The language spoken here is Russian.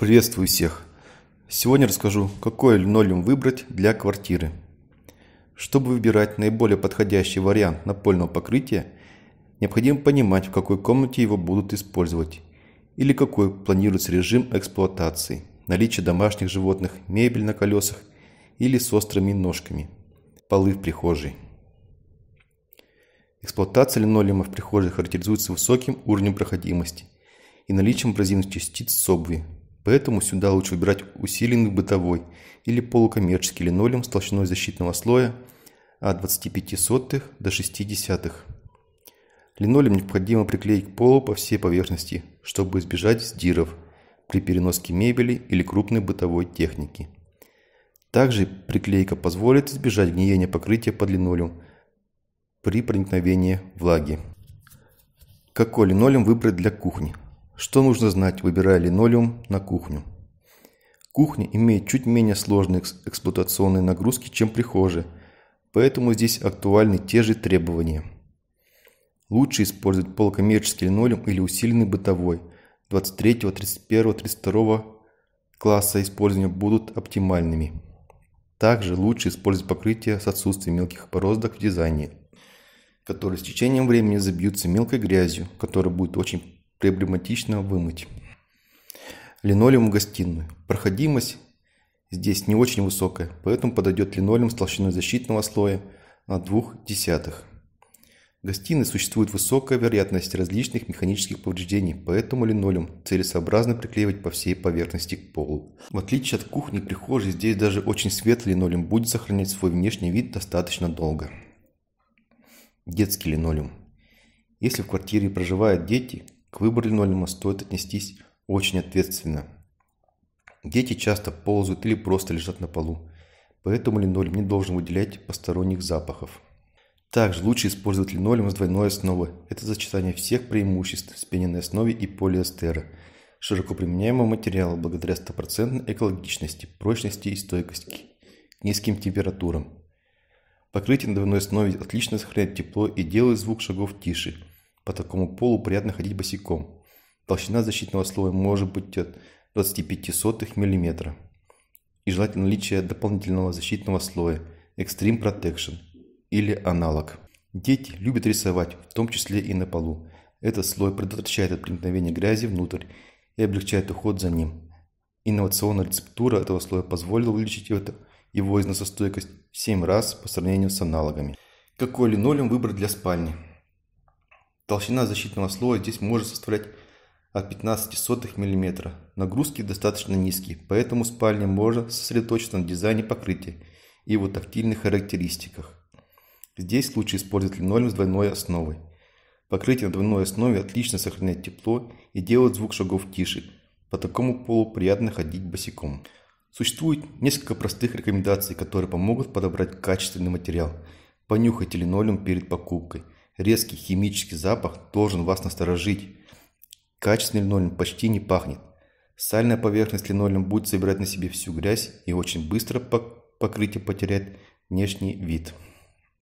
Приветствую всех! Сегодня расскажу, какой линолеум выбрать для квартиры. Чтобы выбирать наиболее подходящий вариант напольного покрытия, необходимо понимать, в какой комнате его будут использовать или какой планируется режим эксплуатации, наличие домашних животных, мебель на колесах или с острыми ножками, полы в прихожей. Эксплуатация линолеума в прихожей характеризуется высоким уровнем проходимости и наличием абразивных частиц с обуви, Поэтому сюда лучше выбирать усиленный бытовой или полукоммерческий линолеум с толщиной защитного слоя от 0,25 до 0,6. Линолеум необходимо приклеить к полу по всей поверхности, чтобы избежать сдиров при переноске мебели или крупной бытовой техники. Также приклейка позволит избежать гниения покрытия под линолеум при проникновении влаги. Какой линолеум выбрать для кухни? Что нужно знать, выбирая линолеум на кухню? Кухня имеет чуть менее сложные эксплуатационные нагрузки, чем прихожая, поэтому здесь актуальны те же требования. Лучше использовать полукоммерческий линолеум или усиленный бытовой. 23, 31, 32 класса использования будут оптимальными. Также лучше использовать покрытие с отсутствием мелких пороздок в дизайне, которые с течением времени забьются мелкой грязью, которая будет очень проблематично вымыть. Линолеум в гостиную. Проходимость здесь не очень высокая, поэтому подойдет линолеум с толщиной защитного слоя на двух десятых. В гостиной существует высокая вероятность различных механических повреждений, поэтому линолеум целесообразно приклеивать по всей поверхности к полу. В отличие от кухни и прихожей, здесь даже очень светлый линолеум будет сохранять свой внешний вид достаточно долго. Детский линолеум. Если в квартире проживают дети, к выборленному стоит отнестись очень ответственно. Дети часто ползают или просто лежат на полу, поэтому линолеум не должен выделять посторонних запахов. Также лучше использовать линолеум с двойной основой. Это сочетание всех преимуществ спененной основе и полиэстера, широко применяемого материала благодаря стопроцентной экологичности, прочности и стойкости к низким температурам. Покрытие на двойной основе отлично сохраняет тепло и делает звук шагов тише – по такому полу приятно ходить босиком. Толщина защитного слоя может быть от 0,25 мм. И желательно наличие дополнительного защитного слоя Extreme Protection или аналог. Дети любят рисовать, в том числе и на полу. Этот слой предотвращает от проникновения грязи внутрь и облегчает уход за ним. Инновационная рецептура этого слоя позволила увеличить его износостойкость в 7 раз по сравнению с аналогами. Какой линолеум выбрать для спальни? Толщина защитного слоя здесь может составлять от 0,15 мм. Нагрузки достаточно низкие, поэтому спальня можно сосредоточиться на дизайне покрытия и его тактильных характеристиках. Здесь лучше использовать линолеум с двойной основой. Покрытие на двойной основе отлично сохраняет тепло и делает звук шагов тише. По такому полу приятно ходить босиком. Существует несколько простых рекомендаций, которые помогут подобрать качественный материал. Понюхайте линолеум перед покупкой – Резкий химический запах должен вас насторожить. Качественный линолеум почти не пахнет. Сальная поверхность линолеум будет собирать на себе всю грязь и очень быстро покрытие потеряет внешний вид.